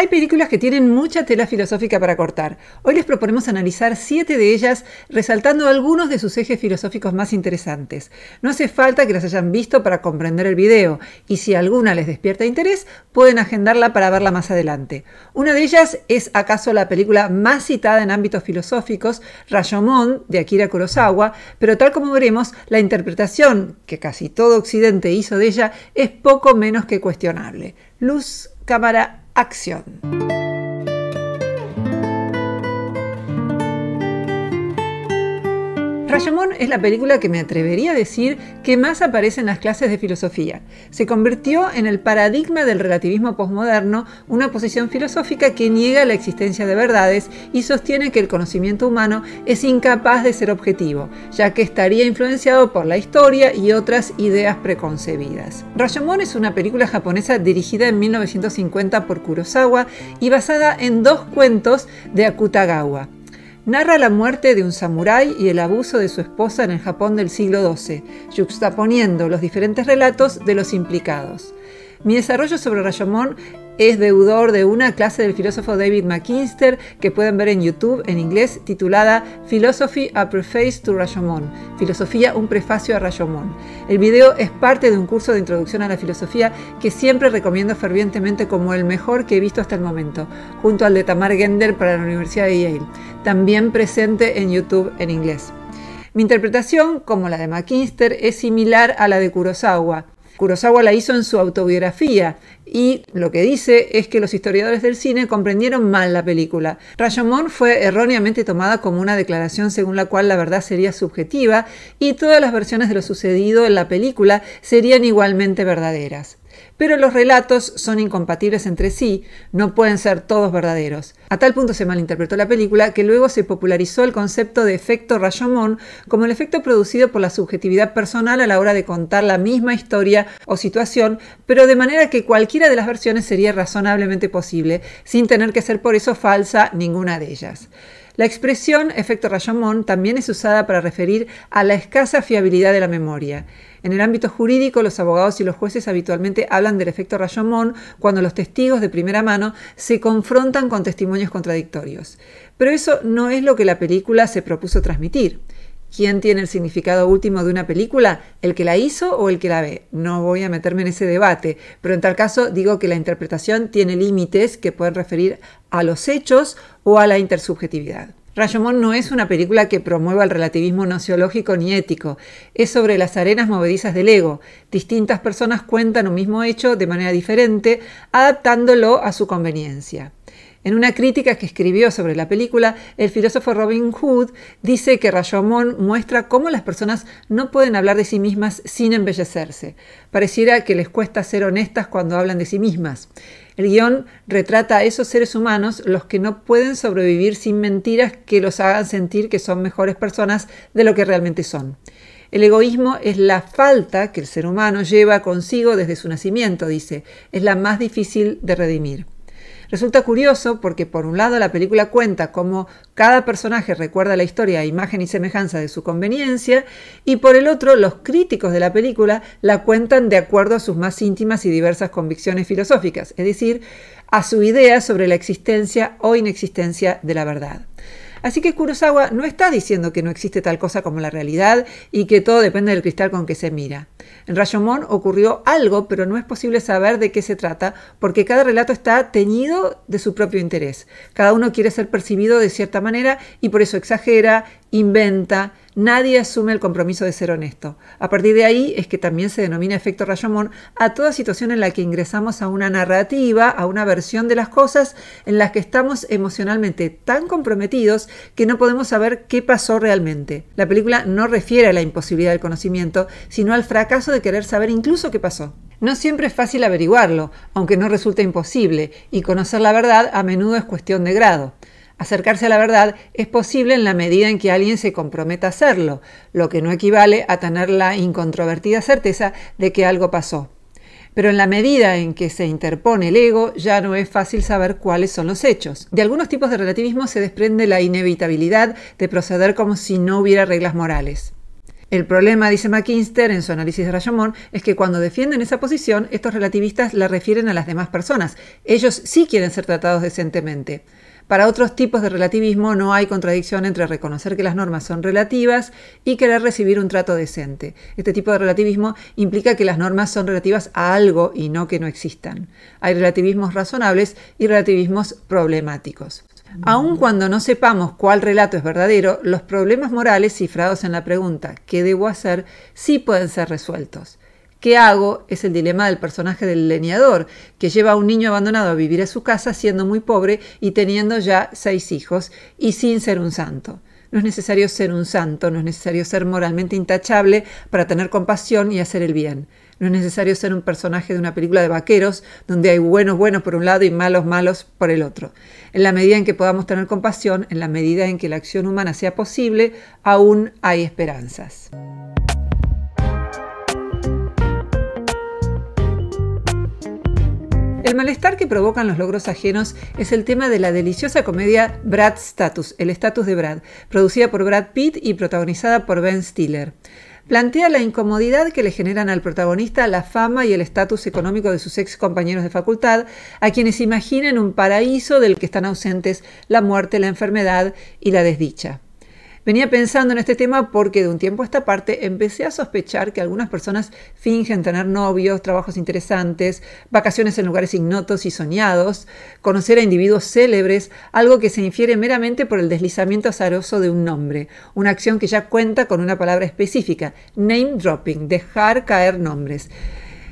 Hay películas que tienen mucha tela filosófica para cortar. Hoy les proponemos analizar siete de ellas, resaltando algunos de sus ejes filosóficos más interesantes. No hace falta que las hayan visto para comprender el video, y si alguna les despierta interés, pueden agendarla para verla más adelante. Una de ellas es acaso la película más citada en ámbitos filosóficos, Rashomon, de Akira Kurosawa, pero tal como veremos, la interpretación que casi todo Occidente hizo de ella es poco menos que cuestionable. Luz, cámara, acción. Rashomon es la película que me atrevería a decir que más aparece en las clases de filosofía. Se convirtió en el paradigma del relativismo posmoderno, una posición filosófica que niega la existencia de verdades y sostiene que el conocimiento humano es incapaz de ser objetivo, ya que estaría influenciado por la historia y otras ideas preconcebidas. Rashomon es una película japonesa dirigida en 1950 por Kurosawa y basada en dos cuentos de Akutagawa narra la muerte de un samurái y el abuso de su esposa en el Japón del siglo XII, yuxtaponiendo los diferentes relatos de los implicados. Mi desarrollo sobre Rayomón es deudor de una clase del filósofo David McKinster que pueden ver en YouTube en inglés titulada Philosophy a Preface to Rashomon, Filosofía un prefacio a Rashomon. El video es parte de un curso de introducción a la filosofía que siempre recomiendo fervientemente como el mejor que he visto hasta el momento, junto al de Tamar Gender para la Universidad de Yale, también presente en YouTube en inglés. Mi interpretación, como la de McKinster, es similar a la de Kurosawa, Kurosawa la hizo en su autobiografía y lo que dice es que los historiadores del cine comprendieron mal la película. Rayomon fue erróneamente tomada como una declaración según la cual la verdad sería subjetiva y todas las versiones de lo sucedido en la película serían igualmente verdaderas pero los relatos son incompatibles entre sí, no pueden ser todos verdaderos. A tal punto se malinterpretó la película que luego se popularizó el concepto de efecto Rayomón como el efecto producido por la subjetividad personal a la hora de contar la misma historia o situación, pero de manera que cualquiera de las versiones sería razonablemente posible, sin tener que ser por eso falsa ninguna de ellas. La expresión efecto Rayamón también es usada para referir a la escasa fiabilidad de la memoria. En el ámbito jurídico, los abogados y los jueces habitualmente hablan del efecto Rayamón cuando los testigos de primera mano se confrontan con testimonios contradictorios. Pero eso no es lo que la película se propuso transmitir quién tiene el significado último de una película, el que la hizo o el que la ve. No voy a meterme en ese debate, pero en tal caso digo que la interpretación tiene límites que pueden referir a los hechos o a la intersubjetividad. Rashomon no es una película que promueva el relativismo nociológico ni ético, es sobre las arenas movedizas del ego. Distintas personas cuentan un mismo hecho de manera diferente, adaptándolo a su conveniencia. En una crítica que escribió sobre la película, el filósofo Robin Hood dice que Rayomón muestra cómo las personas no pueden hablar de sí mismas sin embellecerse. Pareciera que les cuesta ser honestas cuando hablan de sí mismas. El guión retrata a esos seres humanos los que no pueden sobrevivir sin mentiras que los hagan sentir que son mejores personas de lo que realmente son. El egoísmo es la falta que el ser humano lleva consigo desde su nacimiento, dice. Es la más difícil de redimir. Resulta curioso porque por un lado la película cuenta cómo cada personaje recuerda la historia a imagen y semejanza de su conveniencia y por el otro los críticos de la película la cuentan de acuerdo a sus más íntimas y diversas convicciones filosóficas, es decir, a su idea sobre la existencia o inexistencia de la verdad. Así que Kurosawa no está diciendo que no existe tal cosa como la realidad y que todo depende del cristal con que se mira. En Rayomón ocurrió algo, pero no es posible saber de qué se trata, porque cada relato está teñido de su propio interés. Cada uno quiere ser percibido de cierta manera y por eso exagera, inventa, Nadie asume el compromiso de ser honesto. A partir de ahí es que también se denomina efecto Rayomón a toda situación en la que ingresamos a una narrativa, a una versión de las cosas en las que estamos emocionalmente tan comprometidos que no podemos saber qué pasó realmente. La película no refiere a la imposibilidad del conocimiento, sino al fracaso de querer saber incluso qué pasó. No siempre es fácil averiguarlo, aunque no resulta imposible, y conocer la verdad a menudo es cuestión de grado. Acercarse a la verdad es posible en la medida en que alguien se comprometa a hacerlo, lo que no equivale a tener la incontrovertida certeza de que algo pasó. Pero en la medida en que se interpone el ego, ya no es fácil saber cuáles son los hechos. De algunos tipos de relativismo se desprende la inevitabilidad de proceder como si no hubiera reglas morales. El problema, dice McKinster en su análisis de Rayamón, es que cuando defienden esa posición, estos relativistas la refieren a las demás personas. Ellos sí quieren ser tratados decentemente. Para otros tipos de relativismo no hay contradicción entre reconocer que las normas son relativas y querer recibir un trato decente. Este tipo de relativismo implica que las normas son relativas a algo y no que no existan. Hay relativismos razonables y relativismos problemáticos. Aun cuando no sepamos cuál relato es verdadero, los problemas morales cifrados en la pregunta ¿qué debo hacer? sí pueden ser resueltos. ¿Qué hago? Es el dilema del personaje del leñador, que lleva a un niño abandonado a vivir a su casa siendo muy pobre y teniendo ya seis hijos y sin ser un santo. No es necesario ser un santo, no es necesario ser moralmente intachable para tener compasión y hacer el bien. No es necesario ser un personaje de una película de vaqueros donde hay buenos buenos por un lado y malos malos por el otro. En la medida en que podamos tener compasión, en la medida en que la acción humana sea posible, aún hay esperanzas. El malestar que provocan los logros ajenos es el tema de la deliciosa comedia Brad Status, el estatus de Brad, producida por Brad Pitt y protagonizada por Ben Stiller plantea la incomodidad que le generan al protagonista la fama y el estatus económico de sus ex compañeros de facultad, a quienes imaginan un paraíso del que están ausentes la muerte, la enfermedad y la desdicha. Venía pensando en este tema porque de un tiempo a esta parte empecé a sospechar que algunas personas fingen tener novios, trabajos interesantes, vacaciones en lugares ignotos y soñados, conocer a individuos célebres, algo que se infiere meramente por el deslizamiento azaroso de un nombre, una acción que ya cuenta con una palabra específica, name dropping, dejar caer nombres.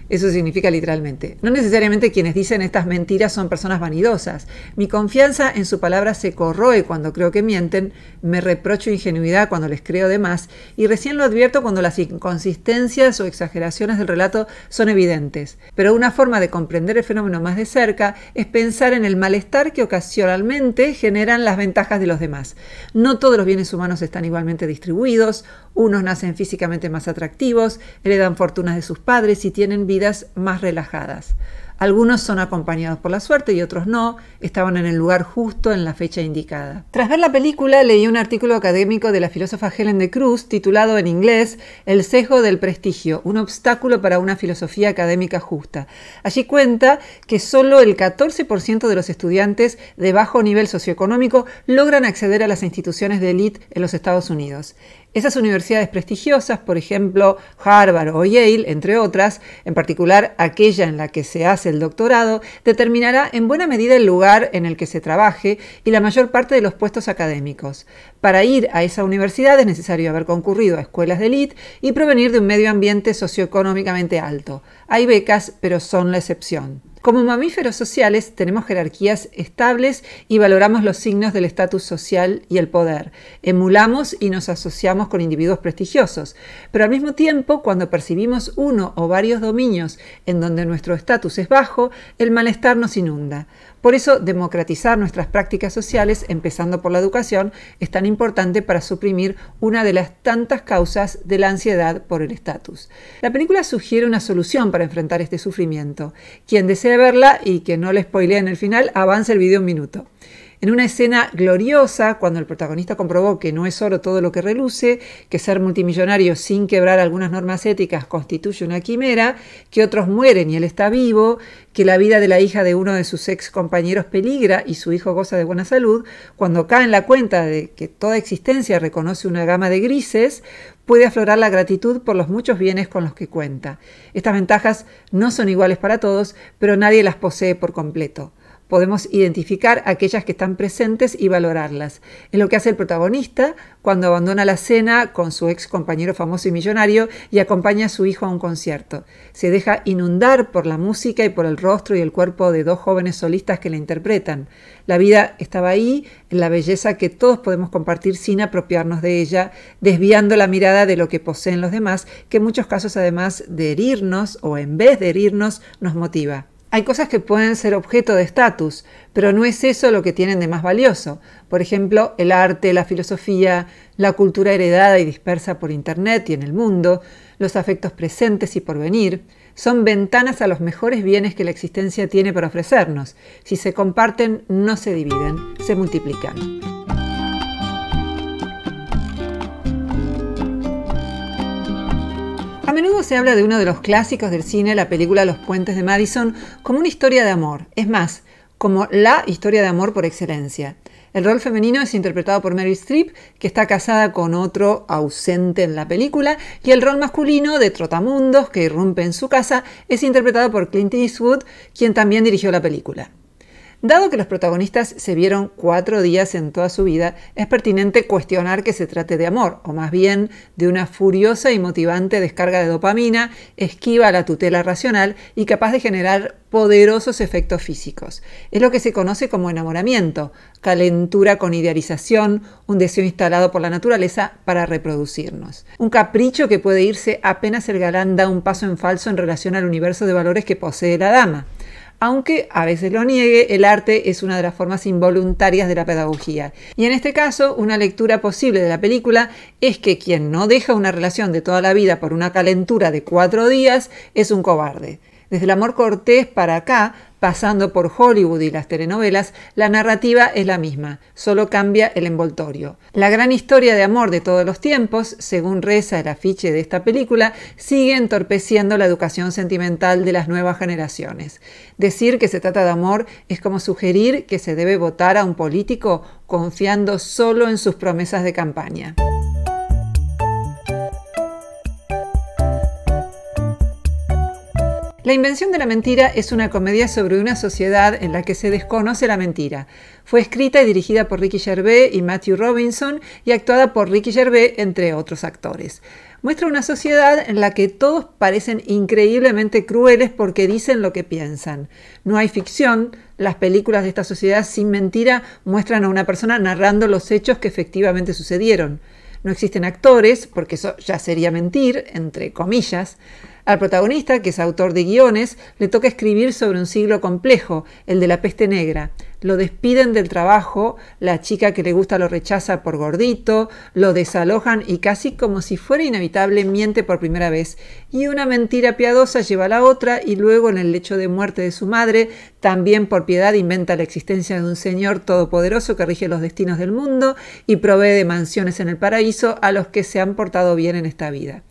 Eso significa literalmente. No necesariamente quienes dicen estas mentiras son personas vanidosas. Mi confianza en su palabra se corroe cuando creo que mienten, me reprocho ingenuidad cuando les creo de más y recién lo advierto cuando las inconsistencias o exageraciones del relato son evidentes. Pero una forma de comprender el fenómeno más de cerca es pensar en el malestar que ocasionalmente generan las ventajas de los demás. No todos los bienes humanos están igualmente distribuidos, unos nacen físicamente más atractivos, heredan fortunas de sus padres y tienen vidas más relajadas. Algunos son acompañados por la suerte y otros no, estaban en el lugar justo en la fecha indicada. Tras ver la película leí un artículo académico de la filósofa Helen de Cruz titulado en inglés El sesgo del prestigio, un obstáculo para una filosofía académica justa. Allí cuenta que solo el 14% de los estudiantes de bajo nivel socioeconómico logran acceder a las instituciones de élite en los Estados Unidos. Esas universidades prestigiosas, por ejemplo Harvard o Yale, entre otras, en particular aquella en la que se hace el doctorado, determinará en buena medida el lugar en el que se trabaje y la mayor parte de los puestos académicos. Para ir a esa universidad es necesario haber concurrido a escuelas de elite y provenir de un medio ambiente socioeconómicamente alto. Hay becas, pero son la excepción. Como mamíferos sociales tenemos jerarquías estables y valoramos los signos del estatus social y el poder. Emulamos y nos asociamos con individuos prestigiosos, pero al mismo tiempo cuando percibimos uno o varios dominios en donde nuestro estatus es bajo, el malestar nos inunda. Por eso, democratizar nuestras prácticas sociales, empezando por la educación, es tan importante para suprimir una de las tantas causas de la ansiedad por el estatus. La película sugiere una solución para enfrentar este sufrimiento. Quien desee verla y que no le en el final, avance el video un minuto. En una escena gloriosa, cuando el protagonista comprobó que no es oro todo lo que reluce, que ser multimillonario sin quebrar algunas normas éticas constituye una quimera, que otros mueren y él está vivo, que la vida de la hija de uno de sus ex compañeros peligra y su hijo goza de buena salud, cuando cae en la cuenta de que toda existencia reconoce una gama de grises, puede aflorar la gratitud por los muchos bienes con los que cuenta. Estas ventajas no son iguales para todos, pero nadie las posee por completo. Podemos identificar aquellas que están presentes y valorarlas. Es lo que hace el protagonista cuando abandona la cena con su ex compañero famoso y millonario y acompaña a su hijo a un concierto. Se deja inundar por la música y por el rostro y el cuerpo de dos jóvenes solistas que le interpretan. La vida estaba ahí, en la belleza que todos podemos compartir sin apropiarnos de ella, desviando la mirada de lo que poseen los demás, que en muchos casos además de herirnos o en vez de herirnos nos motiva. Hay cosas que pueden ser objeto de estatus, pero no es eso lo que tienen de más valioso. Por ejemplo, el arte, la filosofía, la cultura heredada y dispersa por Internet y en el mundo, los afectos presentes y por venir, son ventanas a los mejores bienes que la existencia tiene para ofrecernos. Si se comparten, no se dividen, se multiplican. menudo se habla de uno de los clásicos del cine, la película Los Puentes de Madison, como una historia de amor. Es más, como la historia de amor por excelencia. El rol femenino es interpretado por Mary Streep, que está casada con otro ausente en la película, y el rol masculino de Trotamundos, que irrumpe en su casa, es interpretado por Clint Eastwood, quien también dirigió la película. Dado que los protagonistas se vieron cuatro días en toda su vida, es pertinente cuestionar que se trate de amor, o más bien de una furiosa y motivante descarga de dopamina, esquiva la tutela racional y capaz de generar poderosos efectos físicos. Es lo que se conoce como enamoramiento, calentura con idealización, un deseo instalado por la naturaleza para reproducirnos. Un capricho que puede irse apenas el galán da un paso en falso en relación al universo de valores que posee la dama aunque a veces lo niegue, el arte es una de las formas involuntarias de la pedagogía. Y en este caso, una lectura posible de la película es que quien no deja una relación de toda la vida por una calentura de cuatro días es un cobarde. Desde el amor cortés para acá Pasando por Hollywood y las telenovelas, la narrativa es la misma, solo cambia el envoltorio. La gran historia de amor de todos los tiempos, según reza el afiche de esta película, sigue entorpeciendo la educación sentimental de las nuevas generaciones. Decir que se trata de amor es como sugerir que se debe votar a un político confiando solo en sus promesas de campaña. La invención de la mentira es una comedia sobre una sociedad en la que se desconoce la mentira. Fue escrita y dirigida por Ricky Gervais y Matthew Robinson y actuada por Ricky Gervais, entre otros actores. Muestra una sociedad en la que todos parecen increíblemente crueles porque dicen lo que piensan. No hay ficción, las películas de esta sociedad sin mentira muestran a una persona narrando los hechos que efectivamente sucedieron. No existen actores, porque eso ya sería mentir, entre comillas. Al protagonista, que es autor de guiones, le toca escribir sobre un siglo complejo, el de la peste negra. Lo despiden del trabajo, la chica que le gusta lo rechaza por gordito, lo desalojan y casi como si fuera inevitable miente por primera vez. Y una mentira piadosa lleva a la otra y luego en el lecho de muerte de su madre, también por piedad inventa la existencia de un señor todopoderoso que rige los destinos del mundo y provee de mansiones en el paraíso a los que se han portado bien en esta vida.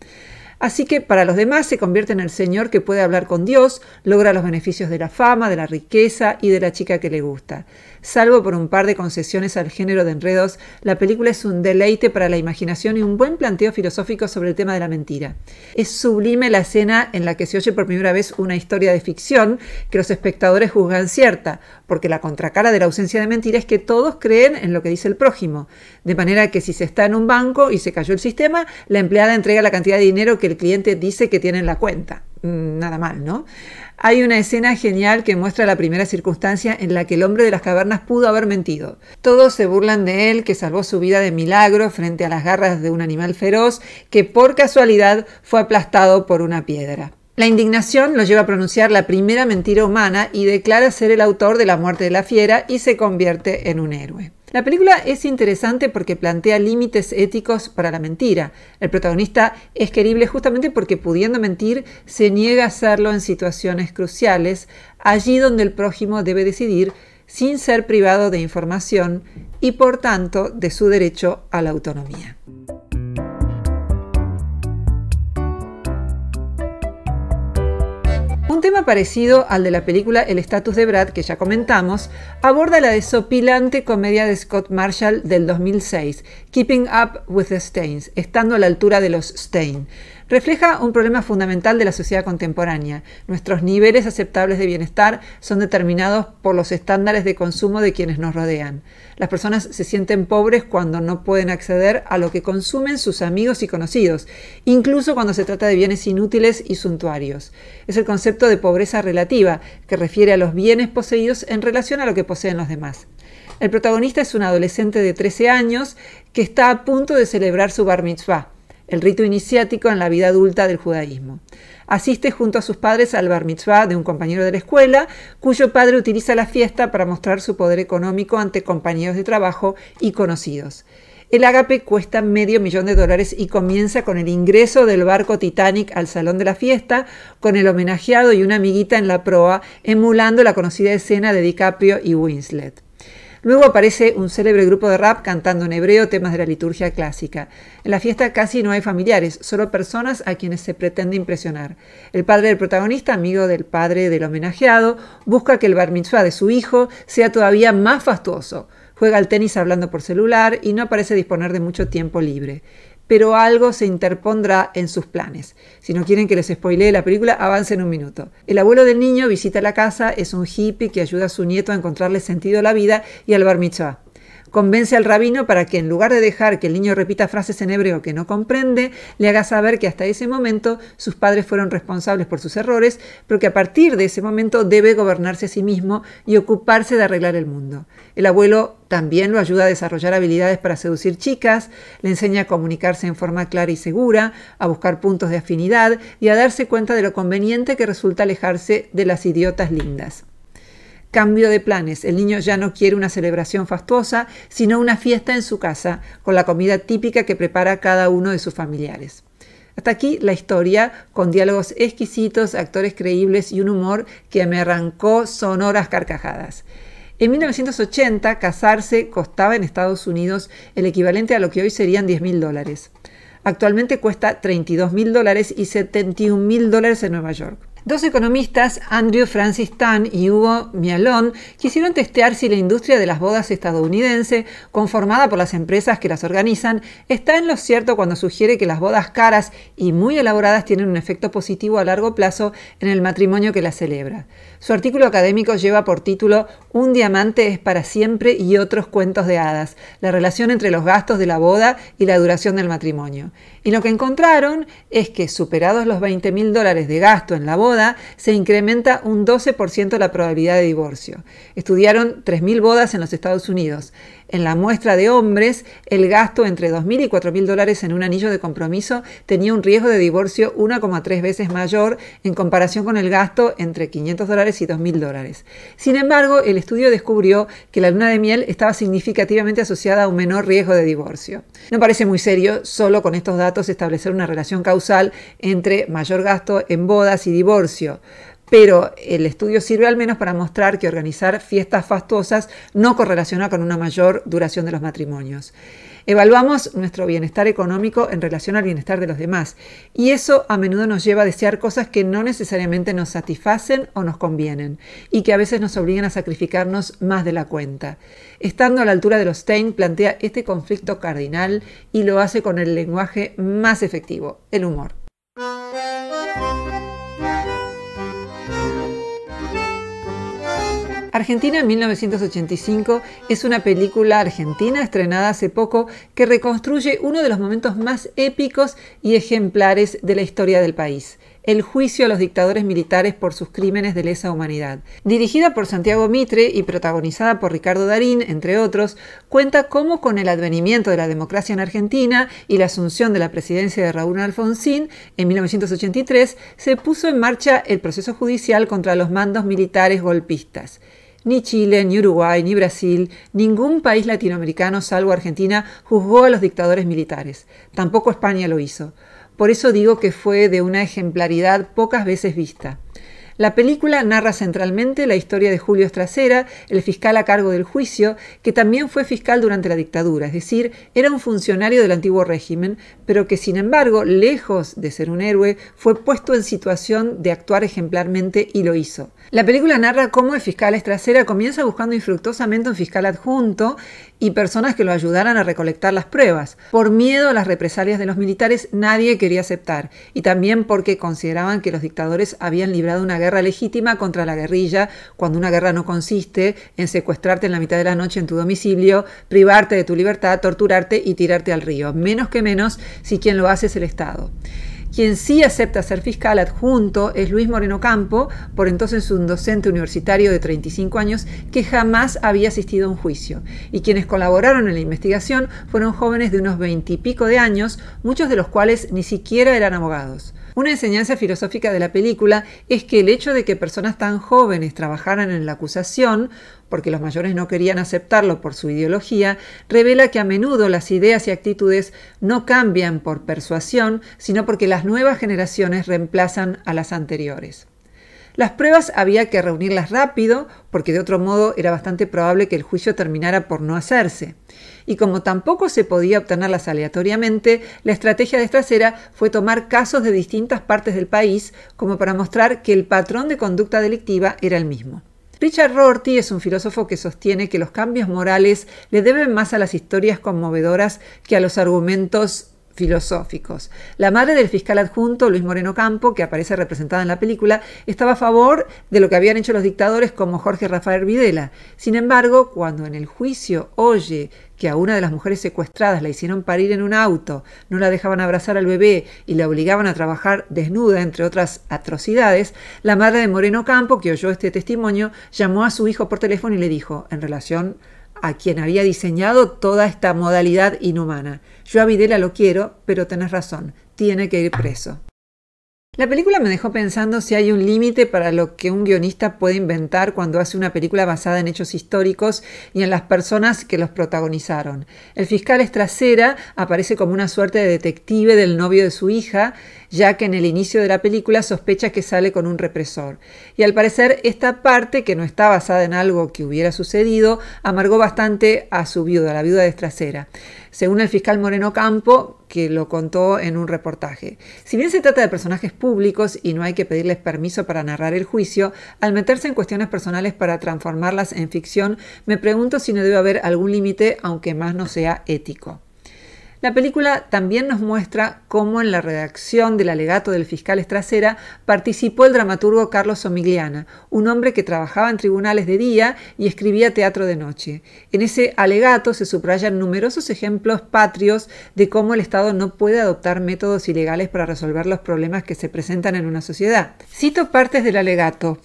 Así que para los demás se convierte en el Señor que puede hablar con Dios, logra los beneficios de la fama, de la riqueza y de la chica que le gusta. Salvo por un par de concesiones al género de enredos, la película es un deleite para la imaginación y un buen planteo filosófico sobre el tema de la mentira. Es sublime la escena en la que se oye por primera vez una historia de ficción que los espectadores juzgan cierta, porque la contracara de la ausencia de mentira es que todos creen en lo que dice el prójimo. De manera que si se está en un banco y se cayó el sistema, la empleada entrega la cantidad de dinero que el cliente dice que tiene en la cuenta. Mm, nada mal, ¿no? Hay una escena genial que muestra la primera circunstancia en la que el hombre de las cavernas pudo haber mentido. Todos se burlan de él, que salvó su vida de milagro frente a las garras de un animal feroz, que por casualidad fue aplastado por una piedra. La indignación lo lleva a pronunciar la primera mentira humana y declara ser el autor de la muerte de la fiera y se convierte en un héroe. La película es interesante porque plantea límites éticos para la mentira. El protagonista es querible justamente porque pudiendo mentir se niega a hacerlo en situaciones cruciales, allí donde el prójimo debe decidir sin ser privado de información y por tanto de su derecho a la autonomía. parecido al de la película El estatus de Brad, que ya comentamos, aborda la desopilante comedia de Scott Marshall del 2006, Keeping Up with the Stains, estando a la altura de los Stains refleja un problema fundamental de la sociedad contemporánea. Nuestros niveles aceptables de bienestar son determinados por los estándares de consumo de quienes nos rodean. Las personas se sienten pobres cuando no pueden acceder a lo que consumen sus amigos y conocidos, incluso cuando se trata de bienes inútiles y suntuarios. Es el concepto de pobreza relativa, que refiere a los bienes poseídos en relación a lo que poseen los demás. El protagonista es un adolescente de 13 años que está a punto de celebrar su bar mitzvah el rito iniciático en la vida adulta del judaísmo. Asiste junto a sus padres al bar mitzvah de un compañero de la escuela, cuyo padre utiliza la fiesta para mostrar su poder económico ante compañeros de trabajo y conocidos. El ágape cuesta medio millón de dólares y comienza con el ingreso del barco Titanic al salón de la fiesta, con el homenajeado y una amiguita en la proa, emulando la conocida escena de DiCaprio y Winslet. Luego aparece un célebre grupo de rap cantando en hebreo temas de la liturgia clásica. En la fiesta casi no hay familiares, solo personas a quienes se pretende impresionar. El padre del protagonista, amigo del padre del homenajeado, busca que el bar mitzvah de su hijo sea todavía más fastuoso. Juega al tenis hablando por celular y no parece disponer de mucho tiempo libre pero algo se interpondrá en sus planes. Si no quieren que les spoilee la película, avancen un minuto. El abuelo del niño visita la casa, es un hippie que ayuda a su nieto a encontrarle sentido a la vida y al bar Convence al rabino para que en lugar de dejar que el niño repita frases en hebreo que no comprende, le haga saber que hasta ese momento sus padres fueron responsables por sus errores, pero que a partir de ese momento debe gobernarse a sí mismo y ocuparse de arreglar el mundo. El abuelo también lo ayuda a desarrollar habilidades para seducir chicas, le enseña a comunicarse en forma clara y segura, a buscar puntos de afinidad y a darse cuenta de lo conveniente que resulta alejarse de las idiotas lindas. Cambio de planes. El niño ya no quiere una celebración fastuosa, sino una fiesta en su casa, con la comida típica que prepara cada uno de sus familiares. Hasta aquí la historia, con diálogos exquisitos, actores creíbles y un humor que me arrancó sonoras carcajadas. En 1980, casarse costaba en Estados Unidos el equivalente a lo que hoy serían 10 mil dólares. Actualmente cuesta 32 mil dólares y 71 mil dólares en Nueva York. Dos economistas, Andrew Francis Tan y Hugo Mialón, quisieron testear si la industria de las bodas estadounidense, conformada por las empresas que las organizan, está en lo cierto cuando sugiere que las bodas caras y muy elaboradas tienen un efecto positivo a largo plazo en el matrimonio que las celebra. Su artículo académico lleva por título Un diamante es para siempre y otros cuentos de hadas, la relación entre los gastos de la boda y la duración del matrimonio. Y lo que encontraron es que superados los 20 mil dólares de gasto en la boda, se incrementa un 12% la probabilidad de divorcio. Estudiaron 3.000 bodas en los Estados Unidos en la muestra de hombres, el gasto entre 2.000 y 4.000 dólares en un anillo de compromiso tenía un riesgo de divorcio 1,3 veces mayor en comparación con el gasto entre 500 dólares y 2.000 dólares. Sin embargo, el estudio descubrió que la luna de miel estaba significativamente asociada a un menor riesgo de divorcio. No parece muy serio solo con estos datos establecer una relación causal entre mayor gasto en bodas y divorcio, pero el estudio sirve al menos para mostrar que organizar fiestas fastuosas no correlaciona con una mayor duración de los matrimonios. Evaluamos nuestro bienestar económico en relación al bienestar de los demás y eso a menudo nos lleva a desear cosas que no necesariamente nos satisfacen o nos convienen y que a veces nos obligan a sacrificarnos más de la cuenta. Estando a la altura de los Stein plantea este conflicto cardinal y lo hace con el lenguaje más efectivo, el humor. Argentina 1985 es una película argentina estrenada hace poco que reconstruye uno de los momentos más épicos y ejemplares de la historia del país el juicio a los dictadores militares por sus crímenes de lesa humanidad. Dirigida por Santiago Mitre y protagonizada por Ricardo Darín, entre otros, cuenta cómo con el advenimiento de la democracia en Argentina y la asunción de la presidencia de Raúl Alfonsín en 1983, se puso en marcha el proceso judicial contra los mandos militares golpistas. Ni Chile, ni Uruguay, ni Brasil, ningún país latinoamericano salvo Argentina juzgó a los dictadores militares. Tampoco España lo hizo. Por eso digo que fue de una ejemplaridad pocas veces vista. La película narra centralmente la historia de Julio Estracera, el fiscal a cargo del juicio, que también fue fiscal durante la dictadura, es decir, era un funcionario del antiguo régimen, pero que sin embargo, lejos de ser un héroe, fue puesto en situación de actuar ejemplarmente y lo hizo. La película narra cómo el fiscal Estracera comienza buscando infructuosamente un fiscal adjunto y personas que lo ayudaran a recolectar las pruebas. Por miedo a las represalias de los militares nadie quería aceptar y también porque consideraban que los dictadores habían librado una guerra legítima contra la guerrilla cuando una guerra no consiste en secuestrarte en la mitad de la noche en tu domicilio, privarte de tu libertad, torturarte y tirarte al río, menos que menos si quien lo hace es el Estado. Quien sí acepta ser fiscal adjunto es Luis Moreno Campo, por entonces un docente universitario de 35 años que jamás había asistido a un juicio. Y quienes colaboraron en la investigación fueron jóvenes de unos 20 y pico de años, muchos de los cuales ni siquiera eran abogados. Una enseñanza filosófica de la película es que el hecho de que personas tan jóvenes trabajaran en la acusación, porque los mayores no querían aceptarlo por su ideología, revela que a menudo las ideas y actitudes no cambian por persuasión, sino porque las nuevas generaciones reemplazan a las anteriores. Las pruebas había que reunirlas rápido, porque de otro modo era bastante probable que el juicio terminara por no hacerse y como tampoco se podía obtenerlas aleatoriamente, la estrategia de trasera fue tomar casos de distintas partes del país como para mostrar que el patrón de conducta delictiva era el mismo. Richard Rorty es un filósofo que sostiene que los cambios morales le deben más a las historias conmovedoras que a los argumentos filosóficos. La madre del fiscal adjunto, Luis Moreno Campo, que aparece representada en la película, estaba a favor de lo que habían hecho los dictadores como Jorge Rafael Videla. Sin embargo, cuando en el juicio oye que a una de las mujeres secuestradas la hicieron parir en un auto, no la dejaban abrazar al bebé y la obligaban a trabajar desnuda, entre otras atrocidades, la madre de Moreno Campo, que oyó este testimonio, llamó a su hijo por teléfono y le dijo, en relación a quien había diseñado toda esta modalidad inhumana, yo a Videla lo quiero, pero tenés razón, tiene que ir preso. La película me dejó pensando si hay un límite para lo que un guionista puede inventar cuando hace una película basada en hechos históricos y en las personas que los protagonizaron. El fiscal Estracera aparece como una suerte de detective del novio de su hija ya que en el inicio de la película sospecha que sale con un represor. Y al parecer esta parte, que no está basada en algo que hubiera sucedido, amargó bastante a su viuda, la viuda de Estracera, según el fiscal Moreno Campo, que lo contó en un reportaje. Si bien se trata de personajes públicos y no hay que pedirles permiso para narrar el juicio, al meterse en cuestiones personales para transformarlas en ficción, me pregunto si no debe haber algún límite, aunque más no sea ético. La película también nos muestra cómo en la redacción del alegato del fiscal Estracera participó el dramaturgo Carlos Somigliana, un hombre que trabajaba en tribunales de día y escribía teatro de noche. En ese alegato se subrayan numerosos ejemplos patrios de cómo el Estado no puede adoptar métodos ilegales para resolver los problemas que se presentan en una sociedad. Cito partes del alegato.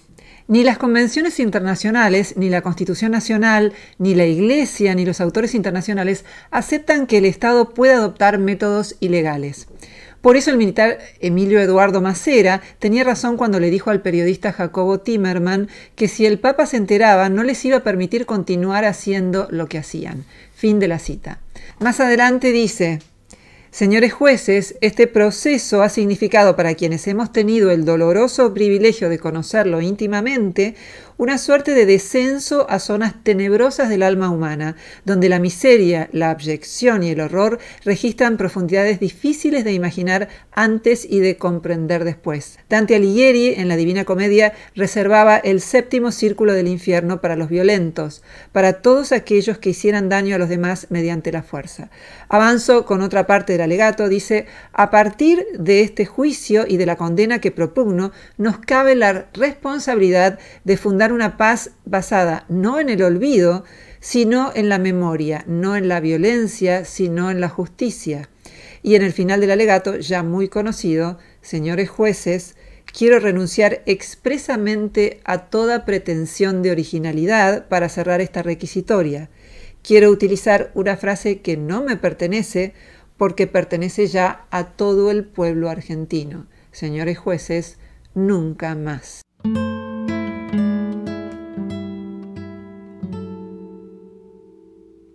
Ni las convenciones internacionales, ni la Constitución Nacional, ni la Iglesia, ni los autores internacionales aceptan que el Estado pueda adoptar métodos ilegales. Por eso el militar Emilio Eduardo Macera tenía razón cuando le dijo al periodista Jacobo Timerman que si el Papa se enteraba no les iba a permitir continuar haciendo lo que hacían. Fin de la cita. Más adelante dice, Señores jueces, este proceso ha significado para quienes hemos tenido el doloroso privilegio de conocerlo íntimamente una suerte de descenso a zonas tenebrosas del alma humana, donde la miseria, la abyección y el horror registran profundidades difíciles de imaginar antes y de comprender después. Dante Alighieri, en la Divina Comedia, reservaba el séptimo círculo del infierno para los violentos, para todos aquellos que hicieran daño a los demás mediante la fuerza. Avanzo con otra parte del alegato, dice, a partir de este juicio y de la condena que propugno, nos cabe la responsabilidad de fundar una paz basada no en el olvido, sino en la memoria, no en la violencia, sino en la justicia. Y en el final del alegato, ya muy conocido, señores jueces, quiero renunciar expresamente a toda pretensión de originalidad para cerrar esta requisitoria. Quiero utilizar una frase que no me pertenece porque pertenece ya a todo el pueblo argentino. Señores jueces, nunca más.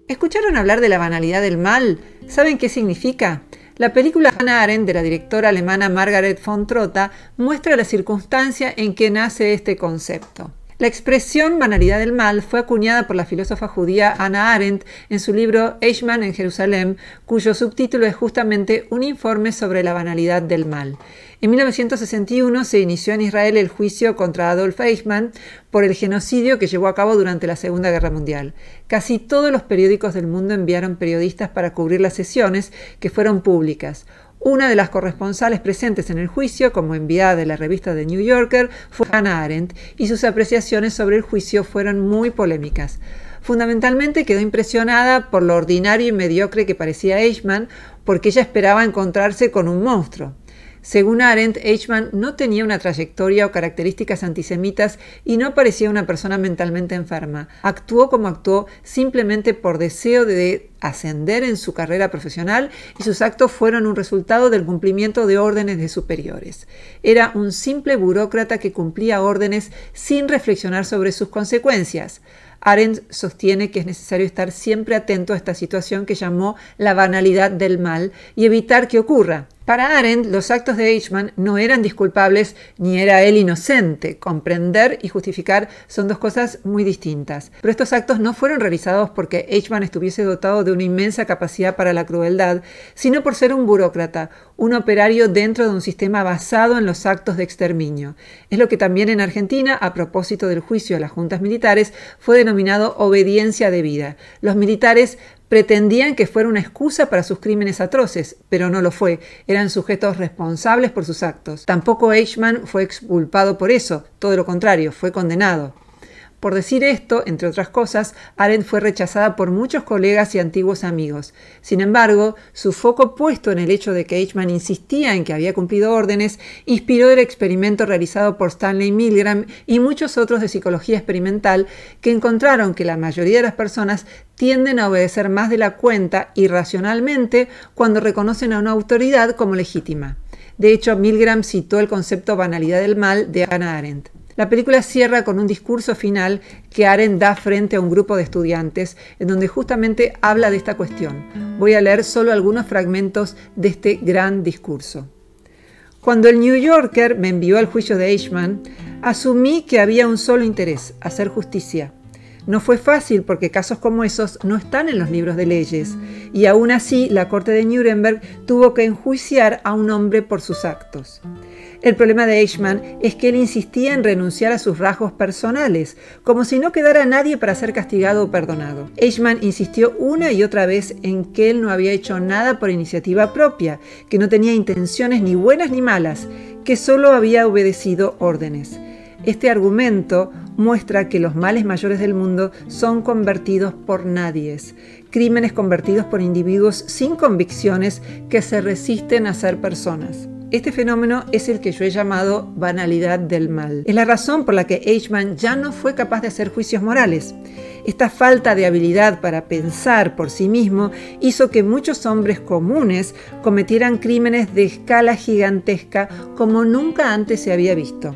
¿Escucharon hablar de la banalidad del mal? ¿Saben qué significa? La película Hannah Arendt de la directora alemana Margaret von Trotta muestra la circunstancia en que nace este concepto. La expresión banalidad del mal fue acuñada por la filósofa judía Anna Arendt en su libro Eichmann en Jerusalén, cuyo subtítulo es justamente Un informe sobre la banalidad del mal. En 1961 se inició en Israel el juicio contra Adolf Eichmann por el genocidio que llevó a cabo durante la Segunda Guerra Mundial. Casi todos los periódicos del mundo enviaron periodistas para cubrir las sesiones, que fueron públicas. Una de las corresponsales presentes en el juicio, como enviada de la revista The New Yorker, fue Hannah Arendt, y sus apreciaciones sobre el juicio fueron muy polémicas. Fundamentalmente quedó impresionada por lo ordinario y mediocre que parecía Eichmann, porque ella esperaba encontrarse con un monstruo. Según Arendt, Eichmann no tenía una trayectoria o características antisemitas y no parecía una persona mentalmente enferma. Actuó como actuó simplemente por deseo de ascender en su carrera profesional y sus actos fueron un resultado del cumplimiento de órdenes de superiores. Era un simple burócrata que cumplía órdenes sin reflexionar sobre sus consecuencias. Arendt sostiene que es necesario estar siempre atento a esta situación que llamó la banalidad del mal y evitar que ocurra. Para Arendt, los actos de Eichmann no eran disculpables ni era él inocente. Comprender y justificar son dos cosas muy distintas. Pero estos actos no fueron realizados porque Eichmann estuviese dotado de una inmensa capacidad para la crueldad, sino por ser un burócrata, un operario dentro de un sistema basado en los actos de exterminio. Es lo que también en Argentina, a propósito del juicio a las juntas militares, fue denominado obediencia debida. Los militares Pretendían que fuera una excusa para sus crímenes atroces, pero no lo fue. Eran sujetos responsables por sus actos. Tampoco Eichmann fue exculpado por eso, todo lo contrario, fue condenado. Por decir esto, entre otras cosas, Arendt fue rechazada por muchos colegas y antiguos amigos. Sin embargo, su foco puesto en el hecho de que Eichmann insistía en que había cumplido órdenes inspiró el experimento realizado por Stanley Milgram y muchos otros de psicología experimental que encontraron que la mayoría de las personas tienden a obedecer más de la cuenta irracionalmente cuando reconocen a una autoridad como legítima. De hecho, Milgram citó el concepto banalidad del mal de Hannah Arendt. La película cierra con un discurso final que Aren da frente a un grupo de estudiantes, en donde justamente habla de esta cuestión. Voy a leer solo algunos fragmentos de este gran discurso. Cuando el New Yorker me envió al juicio de Eichmann, asumí que había un solo interés, hacer justicia no fue fácil porque casos como esos no están en los libros de leyes y aún así la Corte de Nuremberg tuvo que enjuiciar a un hombre por sus actos. El problema de Eichmann es que él insistía en renunciar a sus rasgos personales, como si no quedara nadie para ser castigado o perdonado. Eichmann insistió una y otra vez en que él no había hecho nada por iniciativa propia, que no tenía intenciones ni buenas ni malas, que solo había obedecido órdenes. Este argumento muestra que los males mayores del mundo son convertidos por nadies, crímenes convertidos por individuos sin convicciones que se resisten a ser personas. Este fenómeno es el que yo he llamado banalidad del mal. Es la razón por la que Eichmann ya no fue capaz de hacer juicios morales. Esta falta de habilidad para pensar por sí mismo hizo que muchos hombres comunes cometieran crímenes de escala gigantesca como nunca antes se había visto.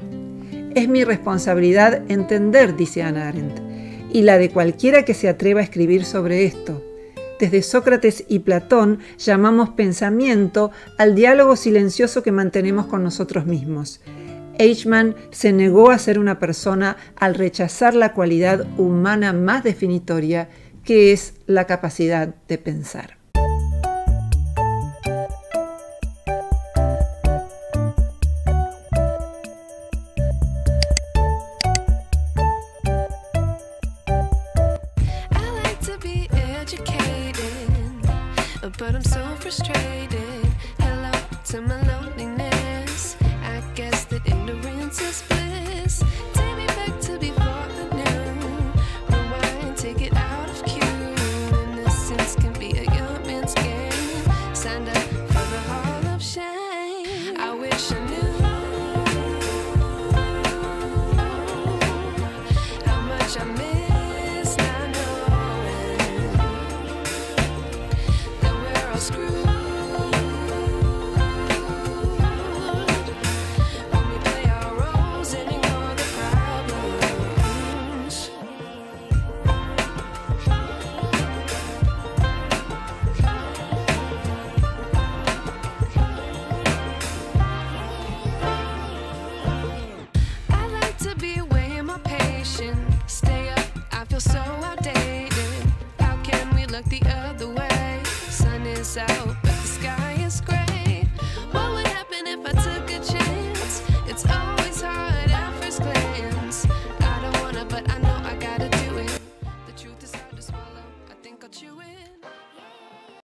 Es mi responsabilidad entender, dice Hannah Arendt, y la de cualquiera que se atreva a escribir sobre esto. Desde Sócrates y Platón llamamos pensamiento al diálogo silencioso que mantenemos con nosotros mismos. Eichmann se negó a ser una persona al rechazar la cualidad humana más definitoria, que es la capacidad de pensar.